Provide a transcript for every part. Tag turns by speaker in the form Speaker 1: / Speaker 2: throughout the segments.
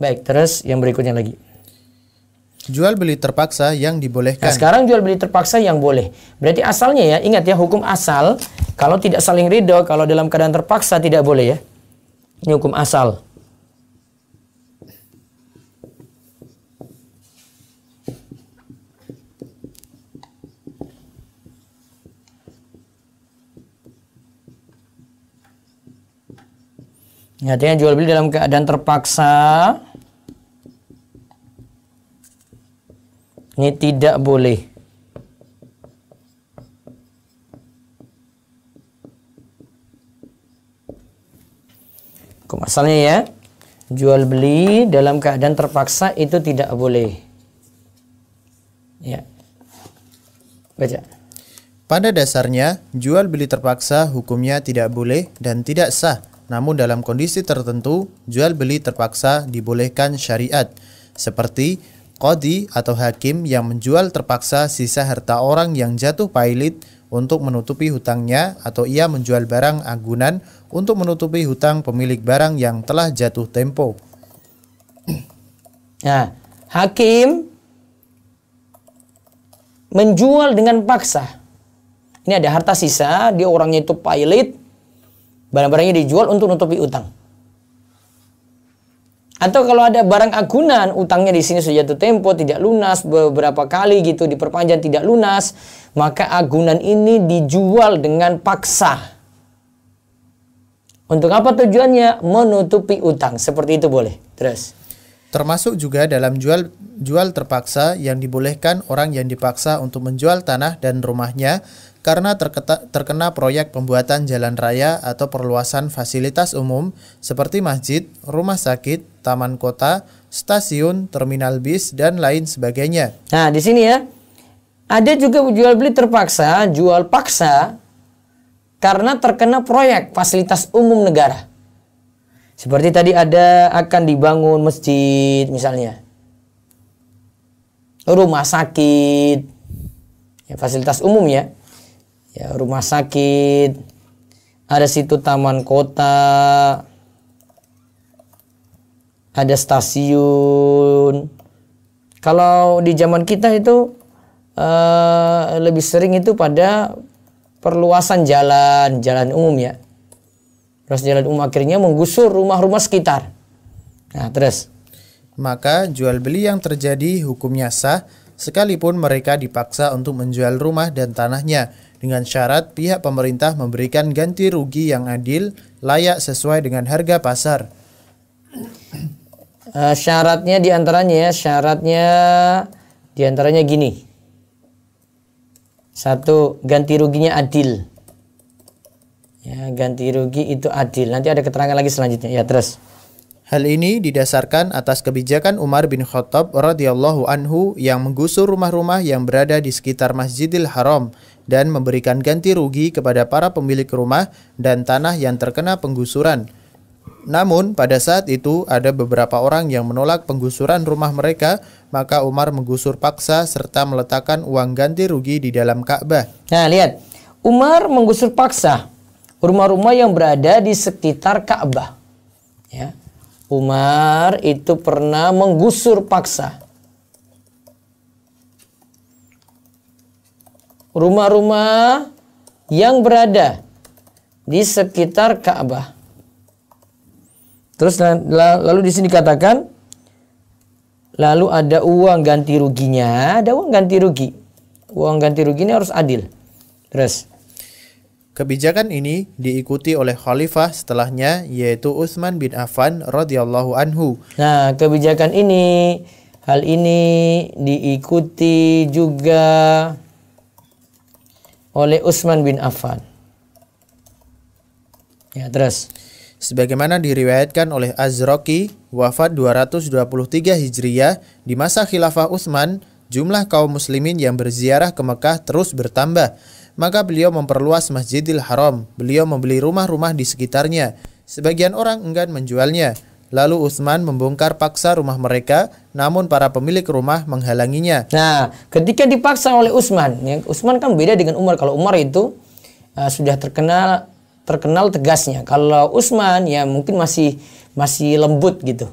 Speaker 1: Baik, terus yang berikutnya lagi. Jual beli terpaksa yang dibolehkan.
Speaker 2: Nah, sekarang jual beli terpaksa yang boleh. Berarti asalnya ya, ingat ya hukum asal kalau tidak saling ridho, kalau dalam keadaan terpaksa tidak boleh ya. Ini hukum asal. Ya, artinya jual beli dalam keadaan terpaksa ini tidak boleh. masalahnya ya, jual
Speaker 1: beli dalam keadaan terpaksa itu tidak boleh. Ya. Baca. Pada dasarnya, jual beli terpaksa hukumnya tidak boleh dan tidak sah namun dalam kondisi tertentu, jual beli terpaksa dibolehkan syariat, seperti kodi atau hakim yang menjual terpaksa sisa harta orang yang jatuh pailit untuk menutupi hutangnya atau ia menjual barang agunan untuk menutupi hutang pemilik barang yang telah jatuh tempo. Nah, hakim
Speaker 2: menjual dengan paksa. Ini ada harta sisa, dia orangnya itu pailit, barang-barangnya dijual untuk nutupi utang. Atau kalau ada barang agunan, utangnya di sini sudah jatuh tempo, tidak lunas, beberapa kali gitu diperpanjang tidak lunas, maka agunan ini dijual dengan paksa.
Speaker 1: Untuk apa tujuannya? Menutupi utang. Seperti itu boleh. Terus. Termasuk juga dalam jual jual terpaksa yang dibolehkan orang yang dipaksa untuk menjual tanah dan rumahnya karena terkena proyek pembuatan jalan raya atau perluasan fasilitas umum seperti masjid, rumah sakit, taman kota, stasiun, terminal bis, dan lain sebagainya. Nah, di sini ya, ada juga jual beli terpaksa, jual paksa karena terkena
Speaker 2: proyek fasilitas umum negara. Seperti tadi ada akan dibangun masjid misalnya. Rumah sakit. Ya, fasilitas umum ya ya rumah sakit ada situ taman kota ada stasiun kalau di zaman kita itu uh, lebih sering itu pada perluasan jalan jalan umum
Speaker 1: ya terus jalan umum akhirnya menggusur rumah-rumah sekitar nah terus maka jual beli yang terjadi hukumnya sah sekalipun mereka dipaksa untuk menjual rumah dan tanahnya dengan syarat pihak pemerintah memberikan ganti rugi yang adil, layak sesuai dengan harga pasar.
Speaker 2: Uh, syaratnya diantaranya ya, syaratnya diantaranya gini. Satu, ganti ruginya adil.
Speaker 1: Ya, ganti rugi itu adil. Nanti ada keterangan lagi selanjutnya. Ya, terus. Hal ini didasarkan atas kebijakan Umar bin Khattab radhiyallahu anhu yang menggusur rumah-rumah yang berada di sekitar Masjidil Haram dan memberikan ganti rugi kepada para pemilik rumah dan tanah yang terkena penggusuran. Namun, pada saat itu ada beberapa orang yang menolak penggusuran rumah mereka, maka Umar menggusur paksa serta meletakkan uang ganti rugi di dalam Ka'bah. Nah, lihat. Umar menggusur paksa
Speaker 2: rumah-rumah yang berada di sekitar Ka'bah. Ya Umar itu pernah menggusur paksa rumah-rumah yang berada di sekitar Ka'bah. Terus lalu di sini dikatakan lalu ada uang ganti ruginya, ada uang ganti rugi.
Speaker 1: Uang ganti rugi ini harus adil. Terus Kebijakan ini diikuti oleh khalifah setelahnya yaitu Utsman bin Affan radhiyallahu anhu. Nah, kebijakan ini hal ini diikuti juga oleh Utsman bin Affan. Ya, terus. Sebagaimana diriwayatkan oleh Azraqi, wafat 223 Hijriah di masa khilafah Utsman, jumlah kaum muslimin yang berziarah ke Mekah terus bertambah maka beliau memperluas Masjidil Haram. Beliau membeli rumah-rumah di sekitarnya. Sebagian orang enggan menjualnya. Lalu Utsman membongkar paksa rumah mereka, namun para pemilik rumah menghalanginya. Nah, ketika dipaksa oleh Utsman, ya, Utsman kan beda dengan Umar. Kalau Umar itu uh, sudah terkenal
Speaker 2: terkenal tegasnya. Kalau Utsman ya mungkin masih masih lembut gitu.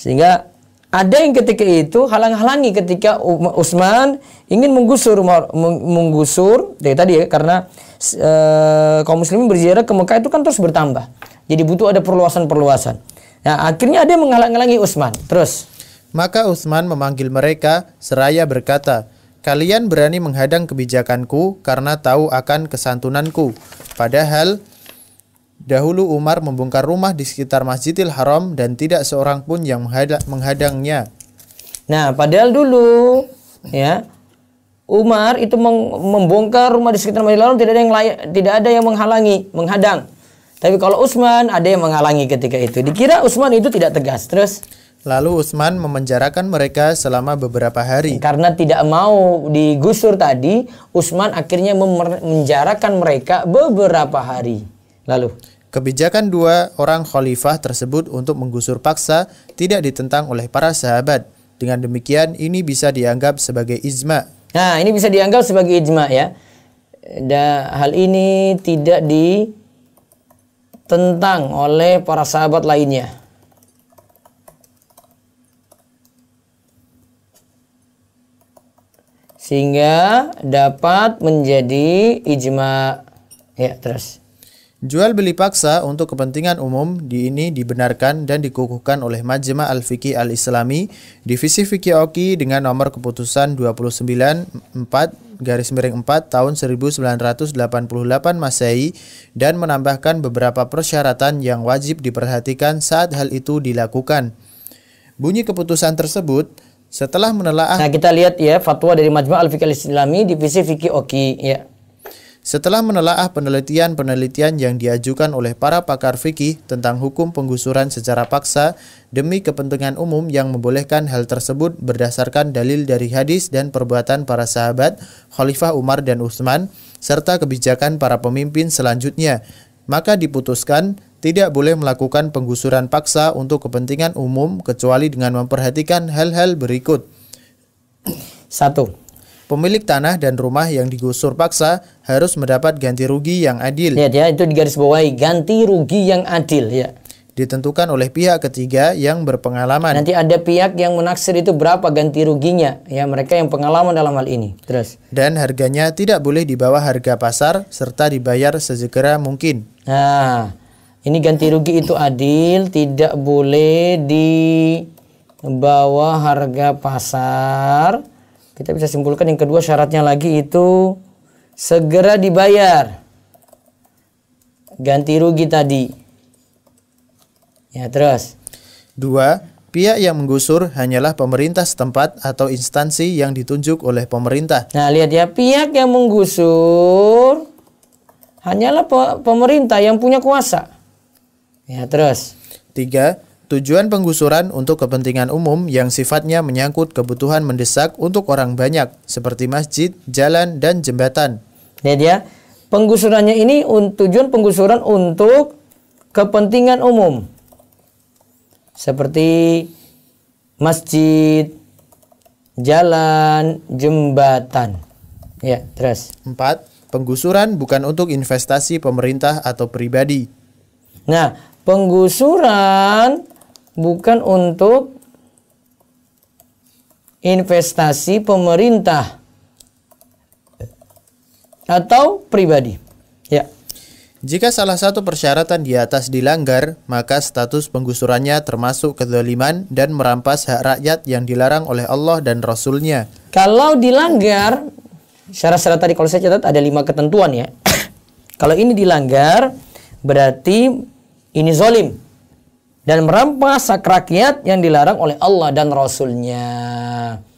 Speaker 2: Sehingga ada yang ketika itu halang-halangi ketika Utsman ingin menggusur menggusur dari ya tadi ya karena e, kaum muslimin berziarah
Speaker 1: ke Mekah itu kan terus bertambah. Jadi butuh ada perluasan-perluasan. Nah, akhirnya ada yang menghalang-halangi Utsman. Terus maka Utsman memanggil mereka seraya berkata, "Kalian berani menghadang kebijakanku karena tahu akan kesantunanku. Padahal Dahulu Umar membongkar rumah di sekitar Masjidil Haram dan tidak seorang pun yang menghadangnya. Nah, padahal dulu ya
Speaker 2: Umar itu membongkar rumah di sekitar Masjidil Haram tidak ada yang layak, tidak ada yang menghalangi, menghadang. Tapi kalau Utsman ada yang menghalangi ketika itu. Dikira Utsman itu tidak tegas. Terus
Speaker 1: Lalu Utsman memenjarakan mereka selama beberapa hari. Karena tidak mau digusur tadi, Utsman akhirnya memenjarakan mereka beberapa hari. Lalu, kebijakan dua orang khalifah tersebut untuk menggusur paksa tidak ditentang oleh para sahabat. Dengan demikian, ini bisa dianggap sebagai ijma. Nah, ini bisa dianggap sebagai ijma ya. Da, hal ini tidak
Speaker 2: ditentang oleh para sahabat lainnya.
Speaker 1: Sehingga dapat menjadi ijma. Ya, terus. Jual beli paksa untuk kepentingan umum di ini dibenarkan dan dikukuhkan oleh Majma al Fiki Al-Islami Divisi Fiki Oki dengan nomor keputusan 294 4 garis miring 4 tahun 1988 Masehi dan menambahkan beberapa persyaratan yang wajib diperhatikan saat hal itu dilakukan. Bunyi keputusan tersebut setelah menelaah Nah, kita lihat ya fatwa dari Majma al Fiki Al-Islami Divisi Fiki Oki ya. Setelah menelaah penelitian-penelitian yang diajukan oleh para pakar fikih tentang hukum penggusuran secara paksa demi kepentingan umum yang membolehkan hal tersebut berdasarkan dalil dari hadis dan perbuatan para sahabat, Khalifah Umar dan Utsman, serta kebijakan para pemimpin selanjutnya, maka diputuskan tidak boleh melakukan penggusuran paksa untuk kepentingan umum kecuali dengan memperhatikan hal-hal berikut. 1. pemilik tanah dan rumah yang digusur paksa harus mendapat ganti rugi yang adil. Lihat ya, itu digaris bawahi ganti rugi yang adil ya. Ditentukan oleh pihak ketiga yang berpengalaman. Nanti ada pihak yang menaksir itu berapa ganti ruginya, ya mereka yang pengalaman dalam hal ini. Terus. Dan harganya tidak boleh di bawah harga pasar serta dibayar sesegera mungkin. Nah, ini ganti rugi itu adil, tidak boleh di
Speaker 2: bawah harga pasar kita bisa simpulkan yang kedua syaratnya lagi itu segera dibayar
Speaker 1: ganti rugi tadi. Ya terus. Dua, pihak yang menggusur hanyalah pemerintah setempat atau instansi yang ditunjuk oleh pemerintah. Nah lihat ya, pihak yang menggusur hanyalah pemerintah
Speaker 2: yang punya kuasa.
Speaker 1: Ya terus. Tiga, Tujuan penggusuran untuk kepentingan umum yang sifatnya menyangkut kebutuhan mendesak untuk orang banyak seperti masjid, jalan, dan jembatan. Lihat ya, penggusurannya ini tujuan penggusuran
Speaker 2: untuk kepentingan umum seperti
Speaker 1: masjid, jalan, jembatan. Ya, terus. Empat, penggusuran bukan untuk investasi pemerintah atau pribadi. Nah, penggusuran bukan untuk
Speaker 2: investasi pemerintah
Speaker 1: atau pribadi. Ya. Jika salah satu persyaratan di atas dilanggar, maka status penggusurannya termasuk kedoliman dan merampas hak rakyat yang dilarang oleh Allah dan Rasulnya. Kalau dilanggar, syarat-syarat tadi kalau saya catat ada lima ketentuan ya. kalau ini dilanggar,
Speaker 2: berarti ini zolim dan merampas hak rakyat yang dilarang oleh Allah dan Rasulnya.